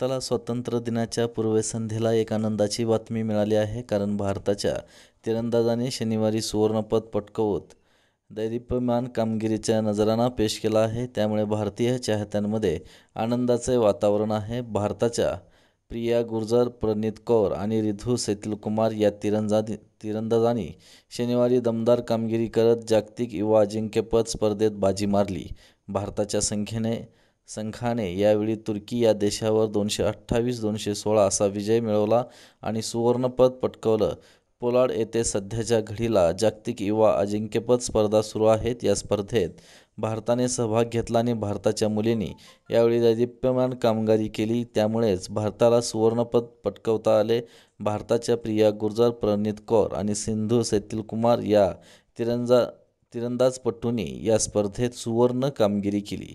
भारताला स्वातंत्र्य दिनाच्या पूर्वसंध्येला एक आनंदाची बातमी मिळाली आहे कारण भारताच्या तिरंदाजाने शनिवारी सुवर्णपद पटकवत दैदिप्यमान कामगिरीच्या नजराना पेश केला आहे त्यामुळे भारतीय चाहत्यांमध्ये आनंदाचे वातावरण आहे भारताच्या प्रिया गुर्जर प्रनीत कौर आणि रिधू सैतिलकुमार या तिरंजा तिरंदाजांनी शनिवारी दमदार कामगिरी करत जागतिक युवा अजिंक्यपद स्पर्धेत बाजी मारली भारताच्या संख्येने संघाने यावेळी तुर्की या देशावर दोनशे अठ्ठावीस दोनशे सोळा असा विजय मिळवला आणि सुवर्णपद पटकवलं पोलाड येथे सध्याच्या घडीला जागतिक युवा अजिंक्यपद स्पर्धा सुरू आहेत या स्पर्धेत भारताने सहभाग घेतला आणि भारताच्या मुलींनी यावेळी दैदिप्यमान कामगिरी केली त्यामुळेच भारताला सुवर्णपद पटकवता आले भारताच्या प्रिया गुर्जर प्रणित कौर आणि सिंधू सेतील कुमार या तिरंजा तिरंदाजपटूंनी या स्पर्धेत सुवर्ण कामगिरी केली